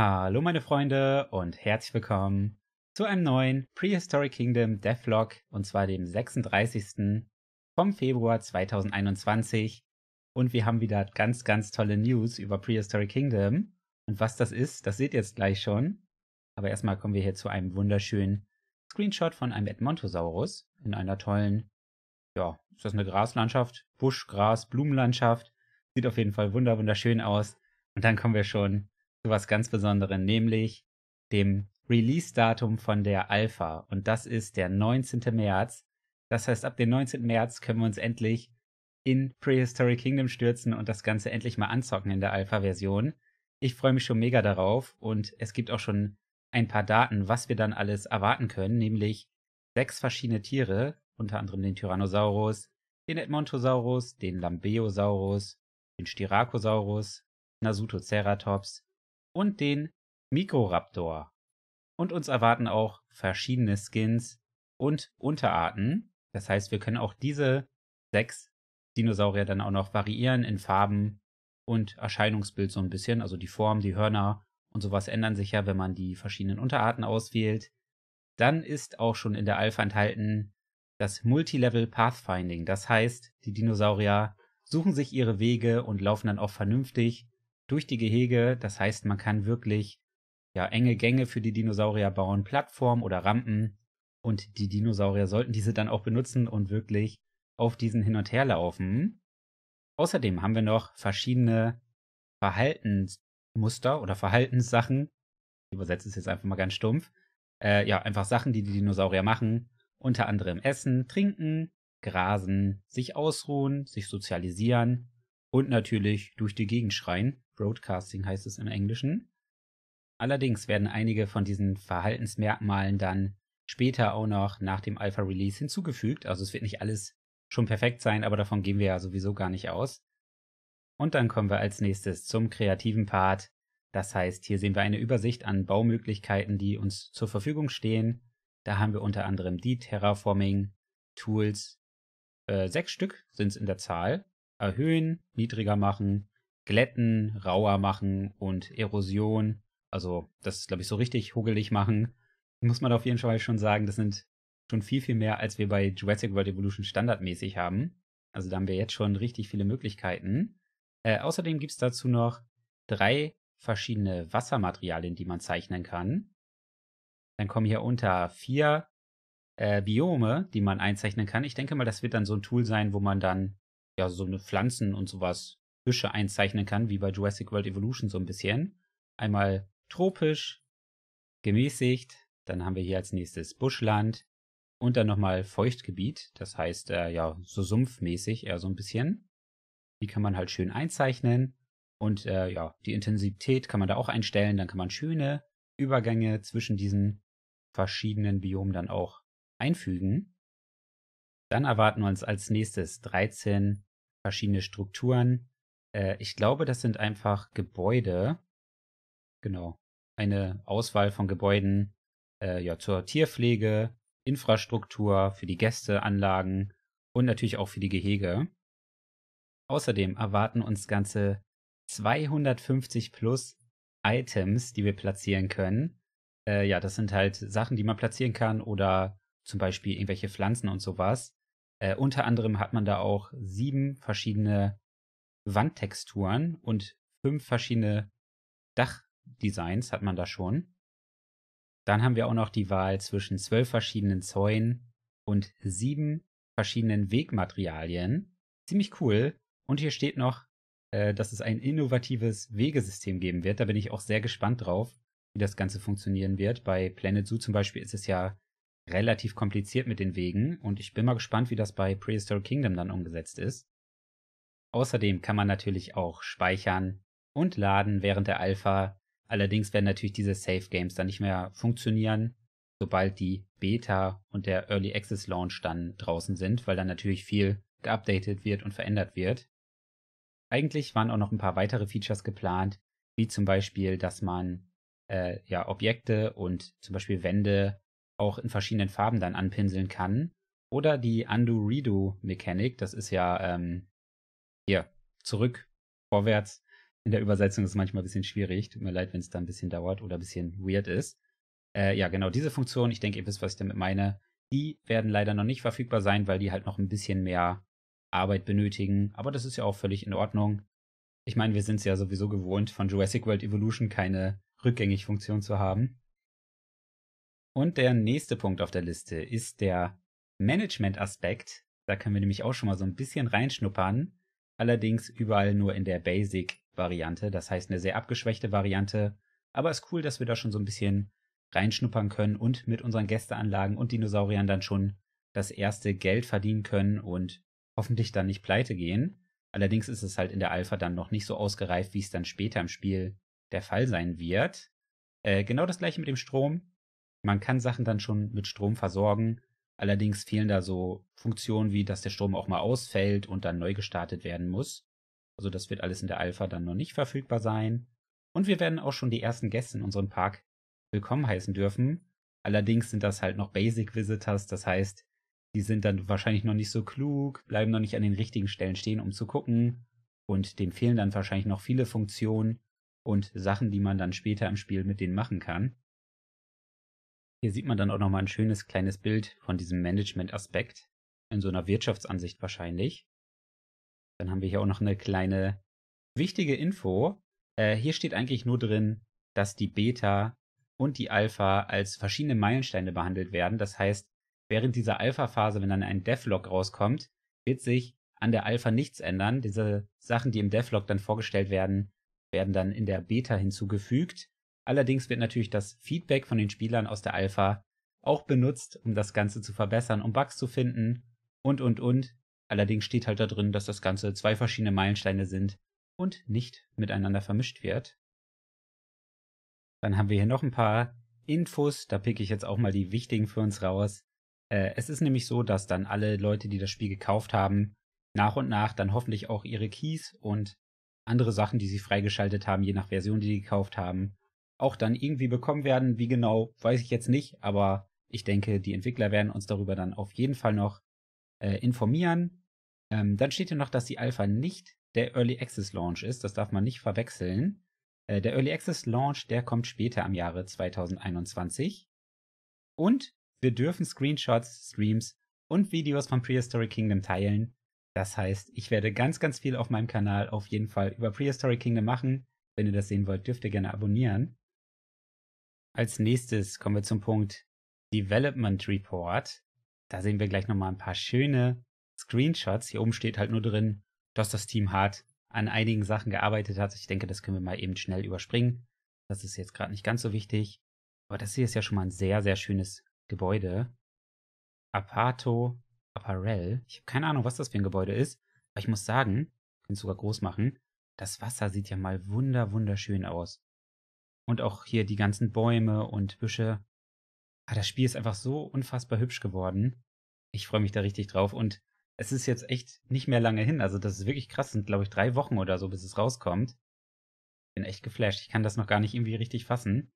Hallo meine Freunde und herzlich willkommen zu einem neuen Prehistoric Kingdom Devlog und zwar dem 36. vom Februar 2021 und wir haben wieder ganz ganz tolle News über Prehistoric Kingdom und was das ist, das seht ihr jetzt gleich schon. Aber erstmal kommen wir hier zu einem wunderschönen Screenshot von einem Edmontosaurus in einer tollen ja, ist das eine Graslandschaft, Busch, Gras, Blumenlandschaft, sieht auf jeden Fall wunderschön aus und dann kommen wir schon zu was ganz Besonderem, nämlich dem Release-Datum von der Alpha. Und das ist der 19. März. Das heißt, ab dem 19. März können wir uns endlich in Prehistoric Kingdom stürzen und das Ganze endlich mal anzocken in der Alpha-Version. Ich freue mich schon mega darauf und es gibt auch schon ein paar Daten, was wir dann alles erwarten können, nämlich sechs verschiedene Tiere, unter anderem den Tyrannosaurus, den Edmontosaurus, den Lambeosaurus, den Styracosaurus, Nasutoceratops, und den Mikroraptor. Und uns erwarten auch verschiedene Skins und Unterarten. Das heißt, wir können auch diese sechs Dinosaurier dann auch noch variieren in Farben und Erscheinungsbild so ein bisschen. Also die Form, die Hörner und sowas ändern sich ja, wenn man die verschiedenen Unterarten auswählt. Dann ist auch schon in der Alpha enthalten das Multilevel Pathfinding. Das heißt, die Dinosaurier suchen sich ihre Wege und laufen dann auch vernünftig durch die Gehege. Das heißt, man kann wirklich ja, enge Gänge für die Dinosaurier bauen, Plattformen oder Rampen. Und die Dinosaurier sollten diese dann auch benutzen und wirklich auf diesen hin und her laufen. Außerdem haben wir noch verschiedene Verhaltensmuster oder Verhaltenssachen. Ich übersetze es jetzt einfach mal ganz stumpf. Äh, ja, einfach Sachen, die die Dinosaurier machen. Unter anderem Essen, Trinken, Grasen, sich ausruhen, sich sozialisieren und natürlich durch die Gegend schreien. Broadcasting heißt es im Englischen. Allerdings werden einige von diesen Verhaltensmerkmalen dann später auch noch nach dem Alpha-Release hinzugefügt. Also es wird nicht alles schon perfekt sein, aber davon gehen wir ja sowieso gar nicht aus. Und dann kommen wir als nächstes zum kreativen Part. Das heißt, hier sehen wir eine Übersicht an Baumöglichkeiten, die uns zur Verfügung stehen. Da haben wir unter anderem die Terraforming-Tools. Äh, sechs Stück sind es in der Zahl. Erhöhen, niedriger machen, Glätten, rauer machen und Erosion, also das glaube ich so richtig huggelig machen, muss man auf jeden Fall schon sagen, das sind schon viel, viel mehr, als wir bei Jurassic World Evolution standardmäßig haben. Also da haben wir jetzt schon richtig viele Möglichkeiten. Äh, außerdem gibt es dazu noch drei verschiedene Wassermaterialien, die man zeichnen kann. Dann kommen hier unter vier äh, Biome, die man einzeichnen kann. Ich denke mal, das wird dann so ein Tool sein, wo man dann ja so eine Pflanzen und sowas Büsche einzeichnen kann, wie bei Jurassic World Evolution so ein bisschen. Einmal tropisch, gemäßigt, dann haben wir hier als nächstes Buschland und dann nochmal Feuchtgebiet, das heißt äh, ja so sumpfmäßig eher so ein bisschen. Die kann man halt schön einzeichnen und äh, ja, die Intensität kann man da auch einstellen, dann kann man schöne Übergänge zwischen diesen verschiedenen Biomen dann auch einfügen. Dann erwarten uns als nächstes 13 verschiedene Strukturen, äh, ich glaube, das sind einfach Gebäude. Genau. Eine Auswahl von Gebäuden äh, ja, zur Tierpflege, Infrastruktur, für die Gästeanlagen und natürlich auch für die Gehege. Außerdem erwarten uns ganze 250 plus Items, die wir platzieren können. Äh, ja, das sind halt Sachen, die man platzieren kann oder zum Beispiel irgendwelche Pflanzen und sowas. Äh, unter anderem hat man da auch sieben verschiedene Wandtexturen und fünf verschiedene Dachdesigns hat man da schon. Dann haben wir auch noch die Wahl zwischen zwölf verschiedenen Zäunen und sieben verschiedenen Wegmaterialien. Ziemlich cool. Und hier steht noch, äh, dass es ein innovatives Wegesystem geben wird. Da bin ich auch sehr gespannt drauf, wie das Ganze funktionieren wird. Bei Planet Zoo zum Beispiel ist es ja relativ kompliziert mit den Wegen und ich bin mal gespannt, wie das bei Prehistoric Kingdom dann umgesetzt ist. Außerdem kann man natürlich auch speichern und laden während der Alpha. Allerdings werden natürlich diese Safe Games dann nicht mehr funktionieren, sobald die Beta und der Early Access Launch dann draußen sind, weil dann natürlich viel geupdatet wird und verändert wird. Eigentlich waren auch noch ein paar weitere Features geplant, wie zum Beispiel, dass man äh, ja Objekte und zum Beispiel Wände auch in verschiedenen Farben dann anpinseln kann. Oder die Undo-Redo-Mechanik, das ist ja ähm, hier, zurück, vorwärts. In der Übersetzung ist es manchmal ein bisschen schwierig. Tut mir leid, wenn es da ein bisschen dauert oder ein bisschen weird ist. Äh, ja, genau, diese Funktion, ich denke, ihr wisst, was ich damit meine, die werden leider noch nicht verfügbar sein, weil die halt noch ein bisschen mehr Arbeit benötigen. Aber das ist ja auch völlig in Ordnung. Ich meine, wir sind es ja sowieso gewohnt, von Jurassic World Evolution keine Rückgängig-Funktion zu haben. Und der nächste Punkt auf der Liste ist der Management-Aspekt. Da können wir nämlich auch schon mal so ein bisschen reinschnuppern allerdings überall nur in der Basic-Variante, das heißt eine sehr abgeschwächte Variante. Aber ist cool, dass wir da schon so ein bisschen reinschnuppern können und mit unseren Gästeanlagen und Dinosauriern dann schon das erste Geld verdienen können und hoffentlich dann nicht pleite gehen. Allerdings ist es halt in der Alpha dann noch nicht so ausgereift, wie es dann später im Spiel der Fall sein wird. Äh, genau das gleiche mit dem Strom. Man kann Sachen dann schon mit Strom versorgen, Allerdings fehlen da so Funktionen wie, dass der Strom auch mal ausfällt und dann neu gestartet werden muss. Also das wird alles in der Alpha dann noch nicht verfügbar sein. Und wir werden auch schon die ersten Gäste in unserem Park willkommen heißen dürfen. Allerdings sind das halt noch Basic Visitors, das heißt, die sind dann wahrscheinlich noch nicht so klug, bleiben noch nicht an den richtigen Stellen stehen, um zu gucken. Und dem fehlen dann wahrscheinlich noch viele Funktionen und Sachen, die man dann später im Spiel mit denen machen kann. Hier sieht man dann auch nochmal ein schönes kleines Bild von diesem Management-Aspekt, in so einer Wirtschaftsansicht wahrscheinlich. Dann haben wir hier auch noch eine kleine wichtige Info. Äh, hier steht eigentlich nur drin, dass die Beta und die Alpha als verschiedene Meilensteine behandelt werden. Das heißt, während dieser Alpha-Phase, wenn dann ein Devlog rauskommt, wird sich an der Alpha nichts ändern. Diese Sachen, die im Devlog dann vorgestellt werden, werden dann in der Beta hinzugefügt. Allerdings wird natürlich das Feedback von den Spielern aus der Alpha auch benutzt, um das Ganze zu verbessern, um Bugs zu finden und, und, und. Allerdings steht halt da drin, dass das Ganze zwei verschiedene Meilensteine sind und nicht miteinander vermischt wird. Dann haben wir hier noch ein paar Infos, da picke ich jetzt auch mal die wichtigen für uns raus. Äh, es ist nämlich so, dass dann alle Leute, die das Spiel gekauft haben, nach und nach dann hoffentlich auch ihre Keys und andere Sachen, die sie freigeschaltet haben, je nach Version, die sie gekauft haben, auch dann irgendwie bekommen werden. Wie genau, weiß ich jetzt nicht, aber ich denke, die Entwickler werden uns darüber dann auf jeden Fall noch äh, informieren. Ähm, dann steht hier noch, dass die Alpha nicht der Early Access Launch ist. Das darf man nicht verwechseln. Äh, der Early Access Launch, der kommt später am Jahre 2021. Und wir dürfen Screenshots, Streams und Videos von Prehistoric Kingdom teilen. Das heißt, ich werde ganz, ganz viel auf meinem Kanal auf jeden Fall über Prehistoric Kingdom machen. Wenn ihr das sehen wollt, dürft ihr gerne abonnieren. Als nächstes kommen wir zum Punkt Development Report. Da sehen wir gleich nochmal ein paar schöne Screenshots. Hier oben steht halt nur drin, dass das Team hart an einigen Sachen gearbeitet hat. Ich denke, das können wir mal eben schnell überspringen. Das ist jetzt gerade nicht ganz so wichtig. Aber das hier ist ja schon mal ein sehr, sehr schönes Gebäude. Apato Apparel. Ich habe keine Ahnung, was das für ein Gebäude ist. Aber ich muss sagen, ich kann es sogar groß machen. Das Wasser sieht ja mal wunder, wunderschön aus. Und auch hier die ganzen Bäume und Büsche. Ah, das Spiel ist einfach so unfassbar hübsch geworden. Ich freue mich da richtig drauf. Und es ist jetzt echt nicht mehr lange hin. Also das ist wirklich krass. Es Sind, glaube ich, drei Wochen oder so, bis es rauskommt. Bin echt geflasht. Ich kann das noch gar nicht irgendwie richtig fassen.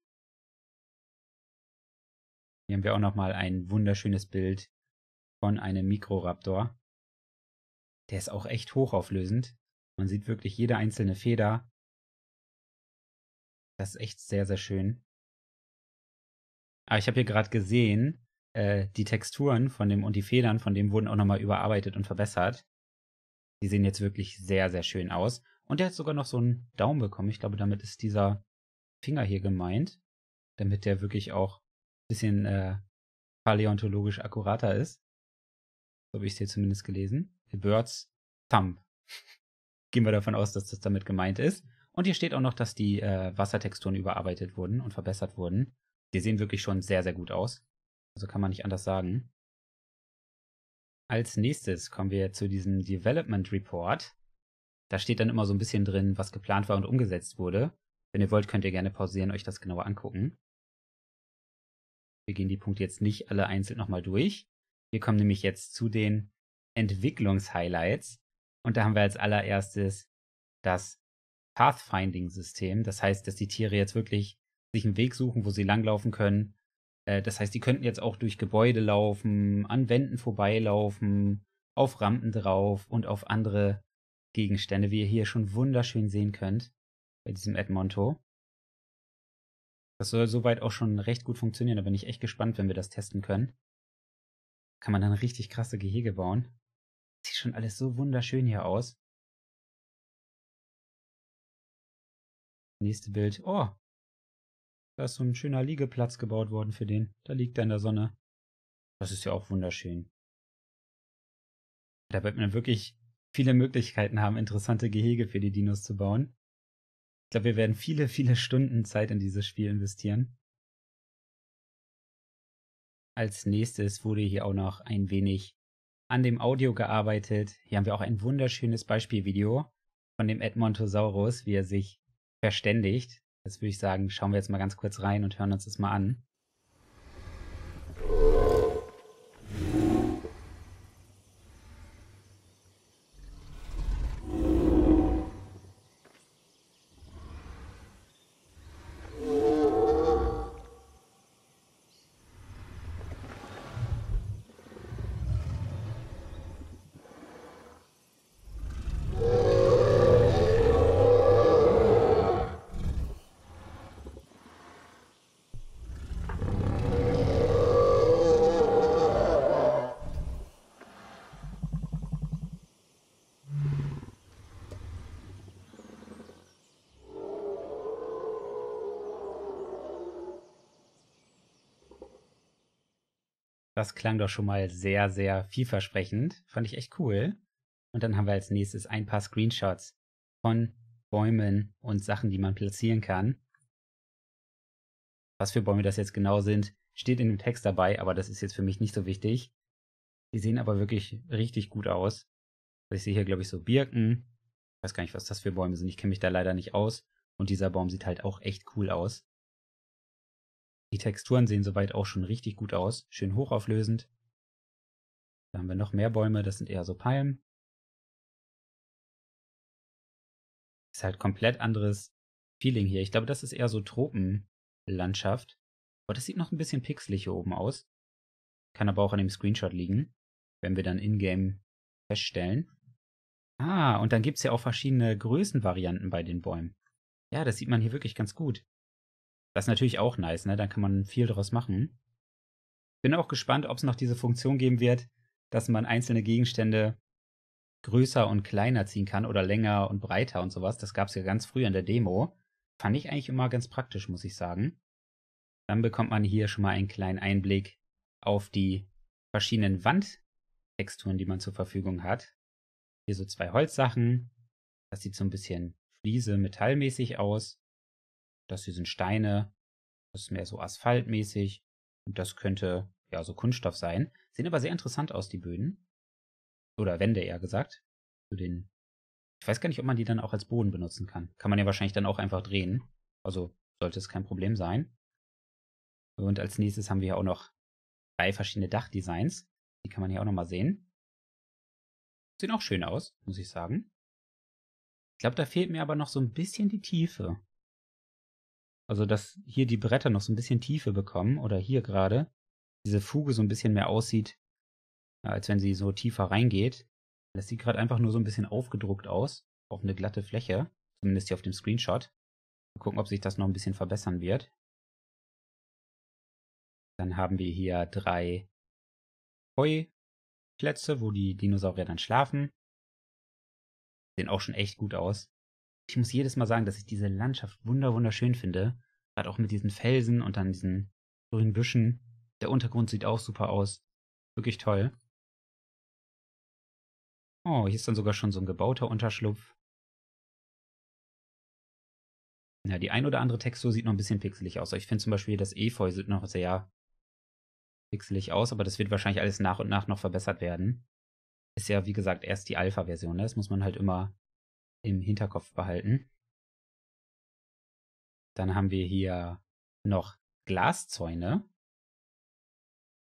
Hier haben wir auch nochmal ein wunderschönes Bild von einem Mikroraptor. Der ist auch echt hochauflösend. Man sieht wirklich jede einzelne Feder das ist echt sehr, sehr schön. Aber ich habe hier gerade gesehen, äh, die Texturen von dem und die Federn von dem wurden auch nochmal überarbeitet und verbessert. Die sehen jetzt wirklich sehr, sehr schön aus. Und der hat sogar noch so einen Daumen bekommen. Ich glaube, damit ist dieser Finger hier gemeint, damit der wirklich auch ein bisschen äh, paläontologisch akkurater ist. So habe ich es hier zumindest gelesen. The Bird's Thumb. Gehen wir davon aus, dass das damit gemeint ist. Und hier steht auch noch, dass die äh, Wassertexturen überarbeitet wurden und verbessert wurden. Die sehen wirklich schon sehr, sehr gut aus. Also kann man nicht anders sagen. Als nächstes kommen wir zu diesem Development Report. Da steht dann immer so ein bisschen drin, was geplant war und umgesetzt wurde. Wenn ihr wollt, könnt ihr gerne pausieren, und euch das genauer angucken. Wir gehen die Punkte jetzt nicht alle einzeln nochmal durch. Wir kommen nämlich jetzt zu den Entwicklungshighlights. Und da haben wir als allererstes das Pathfinding-System. Das heißt, dass die Tiere jetzt wirklich sich einen Weg suchen, wo sie langlaufen können. Äh, das heißt, die könnten jetzt auch durch Gebäude laufen, an Wänden vorbeilaufen, auf Rampen drauf und auf andere Gegenstände, wie ihr hier schon wunderschön sehen könnt bei diesem Edmonto. Das soll soweit auch schon recht gut funktionieren. Da bin ich echt gespannt, wenn wir das testen können. Kann man dann richtig krasse Gehege bauen. Sieht schon alles so wunderschön hier aus. Nächste Bild. Oh, da ist so ein schöner Liegeplatz gebaut worden für den. Da liegt er in der Sonne. Das ist ja auch wunderschön. Da wird man wirklich viele Möglichkeiten haben, interessante Gehege für die Dinos zu bauen. Ich glaube, wir werden viele, viele Stunden Zeit in dieses Spiel investieren. Als nächstes wurde hier auch noch ein wenig an dem Audio gearbeitet. Hier haben wir auch ein wunderschönes Beispielvideo von dem Edmontosaurus, wie er sich verständigt. Das würde ich sagen, schauen wir jetzt mal ganz kurz rein und hören uns das mal an. Das klang doch schon mal sehr, sehr vielversprechend. Fand ich echt cool. Und dann haben wir als nächstes ein paar Screenshots von Bäumen und Sachen, die man platzieren kann. Was für Bäume das jetzt genau sind, steht in dem Text dabei, aber das ist jetzt für mich nicht so wichtig. Die sehen aber wirklich richtig gut aus. Also ich sehe hier, glaube ich, so Birken. Ich weiß gar nicht, was das für Bäume sind. Ich kenne mich da leider nicht aus. Und dieser Baum sieht halt auch echt cool aus. Die Texturen sehen soweit auch schon richtig gut aus, schön hochauflösend. Da haben wir noch mehr Bäume, das sind eher so Palmen. Ist halt komplett anderes Feeling hier. Ich glaube, das ist eher so Tropenlandschaft. Aber oh, das sieht noch ein bisschen pixelig hier oben aus. Kann aber auch an dem Screenshot liegen, wenn wir dann in-game feststellen. Ah, und dann gibt es ja auch verschiedene Größenvarianten bei den Bäumen. Ja, das sieht man hier wirklich ganz gut. Das ist natürlich auch nice, ne? Dann kann man viel daraus machen. Bin auch gespannt, ob es noch diese Funktion geben wird, dass man einzelne Gegenstände größer und kleiner ziehen kann oder länger und breiter und sowas. Das gab es ja ganz früh in der Demo. Fand ich eigentlich immer ganz praktisch, muss ich sagen. Dann bekommt man hier schon mal einen kleinen Einblick auf die verschiedenen Wandtexturen, die man zur Verfügung hat. Hier so zwei Holzsachen. Das sieht so ein bisschen Fliese metallmäßig aus. Das hier sind Steine. Das ist mehr so asphaltmäßig. Und das könnte ja so Kunststoff sein. Sehen aber sehr interessant aus, die Böden. Oder Wände eher gesagt. Zu den. Ich weiß gar nicht, ob man die dann auch als Boden benutzen kann. Kann man ja wahrscheinlich dann auch einfach drehen. Also sollte es kein Problem sein. Und als nächstes haben wir ja auch noch drei verschiedene Dachdesigns. Die kann man ja auch nochmal sehen. Sieht auch schön aus, muss ich sagen. Ich glaube, da fehlt mir aber noch so ein bisschen die Tiefe. Also, dass hier die Bretter noch so ein bisschen Tiefe bekommen oder hier gerade diese Fuge so ein bisschen mehr aussieht, als wenn sie so tiefer reingeht. Das sieht gerade einfach nur so ein bisschen aufgedruckt aus, auf eine glatte Fläche, zumindest hier auf dem Screenshot. Mal gucken, ob sich das noch ein bisschen verbessern wird. Dann haben wir hier drei Heuplätze, wo die Dinosaurier dann schlafen. Sehen auch schon echt gut aus ich muss jedes Mal sagen, dass ich diese Landschaft wunderschön finde. Gerade halt auch mit diesen Felsen und dann diesen grünen Büschen. Der Untergrund sieht auch super aus. Wirklich toll. Oh, hier ist dann sogar schon so ein gebauter Unterschlupf. Ja, die ein oder andere Textur sieht noch ein bisschen pixelig aus. Ich finde zum Beispiel das Efeu sieht noch sehr pixelig aus, aber das wird wahrscheinlich alles nach und nach noch verbessert werden. Ist ja, wie gesagt, erst die Alpha-Version. Ne? Das muss man halt immer im Hinterkopf behalten. Dann haben wir hier noch Glaszäune.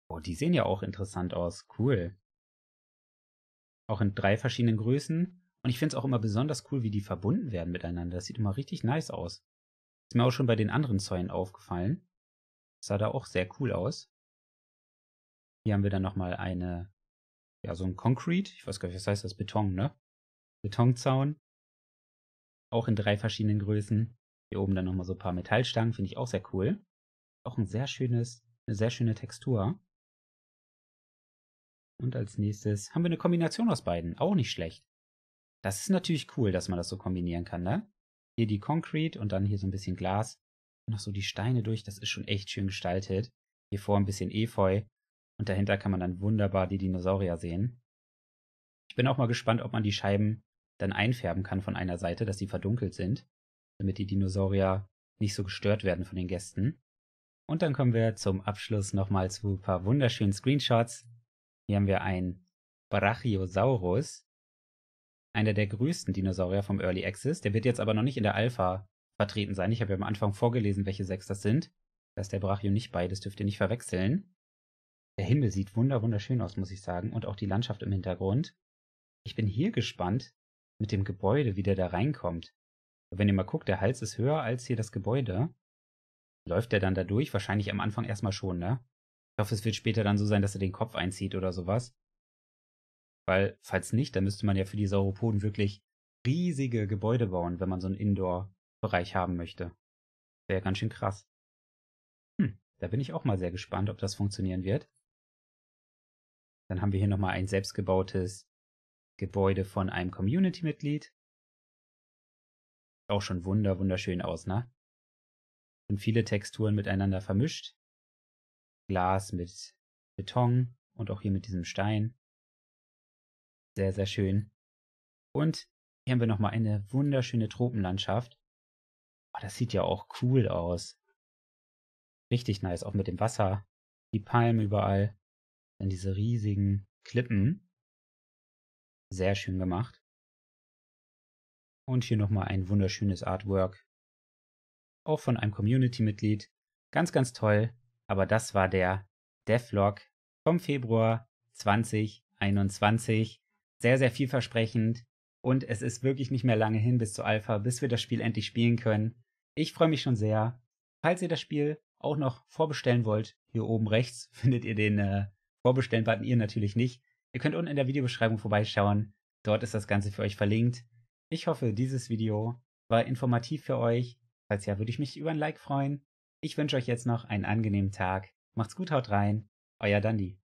Oh, die sehen ja auch interessant aus. Cool. Auch in drei verschiedenen Größen. Und ich finde es auch immer besonders cool, wie die verbunden werden miteinander. Das sieht immer richtig nice aus. Ist mir auch schon bei den anderen Zäunen aufgefallen. Das sah da auch sehr cool aus. Hier haben wir dann nochmal eine, ja, so ein Concrete. Ich weiß gar nicht, was heißt das? Beton, ne? Betonzaun. Auch in drei verschiedenen Größen. Hier oben dann nochmal so ein paar Metallstangen, finde ich auch sehr cool. Auch ein sehr schönes, eine sehr schöne Textur. Und als nächstes haben wir eine Kombination aus beiden. Auch nicht schlecht. Das ist natürlich cool, dass man das so kombinieren kann, ne? Hier die Concrete und dann hier so ein bisschen Glas. Und noch so die Steine durch. Das ist schon echt schön gestaltet. Hier vor ein bisschen Efeu. Und dahinter kann man dann wunderbar die Dinosaurier sehen. Ich bin auch mal gespannt, ob man die Scheiben dann einfärben kann von einer Seite, dass die verdunkelt sind, damit die Dinosaurier nicht so gestört werden von den Gästen. Und dann kommen wir zum Abschluss nochmal zu ein paar wunderschönen Screenshots. Hier haben wir einen Brachiosaurus, einer der größten Dinosaurier vom Early Access. Der wird jetzt aber noch nicht in der Alpha vertreten sein. Ich habe ja am Anfang vorgelesen, welche sechs das sind. Da ist der Brachio nicht beides, dürft ihr nicht verwechseln. Der Himmel sieht wunderschön aus, muss ich sagen, und auch die Landschaft im Hintergrund. Ich bin hier gespannt, mit dem Gebäude, wie der da reinkommt. Wenn ihr mal guckt, der Hals ist höher als hier das Gebäude. Läuft der dann da durch? Wahrscheinlich am Anfang erstmal schon, ne? Ich hoffe, es wird später dann so sein, dass er den Kopf einzieht oder sowas. Weil, falls nicht, dann müsste man ja für die Sauropoden wirklich riesige Gebäude bauen, wenn man so einen Indoor-Bereich haben möchte. Wäre ja ganz schön krass. Hm, da bin ich auch mal sehr gespannt, ob das funktionieren wird. Dann haben wir hier nochmal ein selbstgebautes Gebäude von einem Community-Mitglied. Auch schon wunder, wunderschön aus, ne? Sind viele Texturen miteinander vermischt. Glas mit Beton und auch hier mit diesem Stein. Sehr, sehr schön. Und hier haben wir nochmal eine wunderschöne Tropenlandschaft. Oh, das sieht ja auch cool aus. Richtig nice, auch mit dem Wasser. Die Palmen überall. Dann diese riesigen Klippen. Sehr schön gemacht. Und hier nochmal ein wunderschönes Artwork. Auch von einem Community-Mitglied. Ganz, ganz toll. Aber das war der Devlog vom Februar 2021. Sehr, sehr vielversprechend. Und es ist wirklich nicht mehr lange hin bis zu Alpha, bis wir das Spiel endlich spielen können. Ich freue mich schon sehr. Falls ihr das Spiel auch noch vorbestellen wollt, hier oben rechts findet ihr den äh, Vorbestellen-Button, ihr natürlich nicht. Ihr könnt unten in der Videobeschreibung vorbeischauen. Dort ist das Ganze für euch verlinkt. Ich hoffe, dieses Video war informativ für euch. Falls ja, würde ich mich über ein Like freuen. Ich wünsche euch jetzt noch einen angenehmen Tag. Macht's gut, haut rein. Euer Dandy.